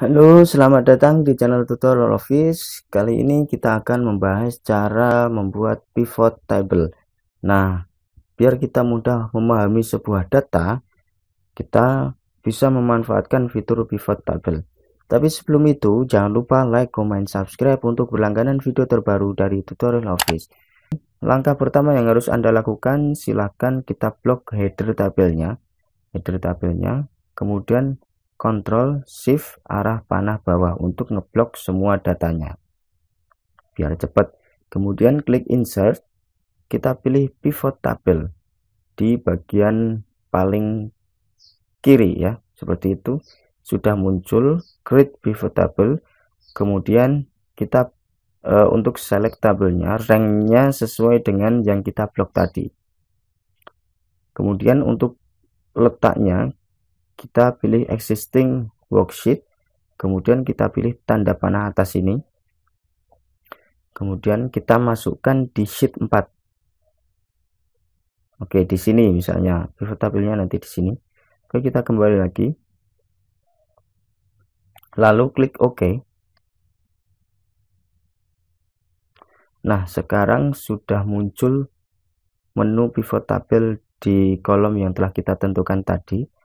Halo, selamat datang di channel tutorial office. Kali ini kita akan membahas cara membuat pivot table. Nah, biar kita mudah memahami sebuah data, kita bisa memanfaatkan fitur pivot table. Tapi sebelum itu, jangan lupa like, comment, subscribe untuk berlangganan video terbaru dari tutorial office. Langkah pertama yang harus Anda lakukan, silahkan kita blok header tabelnya. Header tabelnya, kemudian Ctrl Shift arah panah bawah untuk ngeblok semua datanya biar cepat kemudian klik insert kita pilih pivot Table di bagian paling kiri ya seperti itu sudah muncul Create pivot table kemudian kita e, untuk select tabelnya ranknya sesuai dengan yang kita blok tadi kemudian untuk letaknya kita pilih existing worksheet kemudian kita pilih tanda panah atas ini kemudian kita masukkan di sheet 4 oke di sini misalnya pivot tabelnya nanti di sini oke kita kembali lagi lalu klik OK nah sekarang sudah muncul menu pivot tabel di kolom yang telah kita tentukan tadi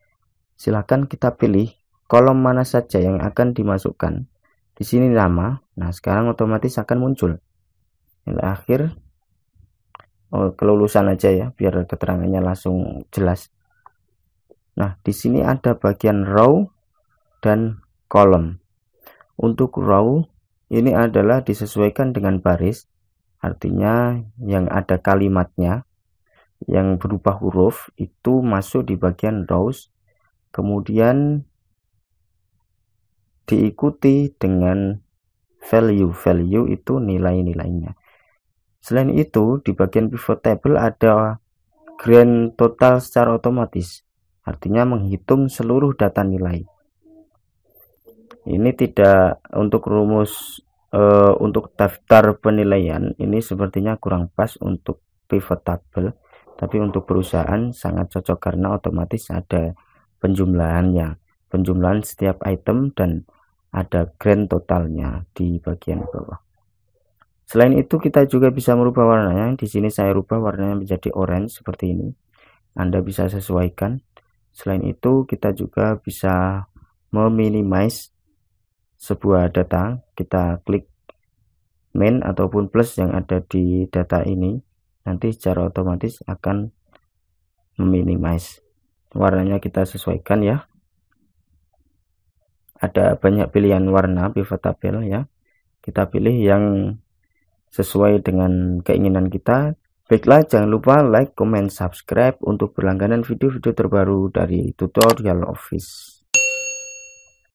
silahkan kita pilih kolom mana saja yang akan dimasukkan. Di sini nama. Nah, sekarang otomatis akan muncul. Nilai akhir oh, kelulusan aja ya biar keterangannya langsung jelas. Nah, di sini ada bagian row dan kolom. Untuk row ini adalah disesuaikan dengan baris, artinya yang ada kalimatnya yang berupa huruf itu masuk di bagian rows kemudian diikuti dengan value-value itu nilai-nilainya. Selain itu, di bagian pivot table ada grand total secara otomatis, artinya menghitung seluruh data nilai. Ini tidak untuk rumus e, untuk daftar penilaian, ini sepertinya kurang pas untuk pivot table, tapi untuk perusahaan sangat cocok karena otomatis ada penjumlahan ya penjumlahan setiap item dan ada grand totalnya di bagian bawah selain itu kita juga bisa merubah warnanya di sini saya rubah warnanya menjadi orange seperti ini Anda bisa sesuaikan selain itu kita juga bisa meminimize sebuah data kita klik main ataupun plus yang ada di data ini nanti secara otomatis akan meminimize warnanya kita sesuaikan ya ada banyak pilihan warna pivot tabel ya kita pilih yang sesuai dengan keinginan kita baiklah jangan lupa like comment subscribe untuk berlangganan video-video terbaru dari tutorial office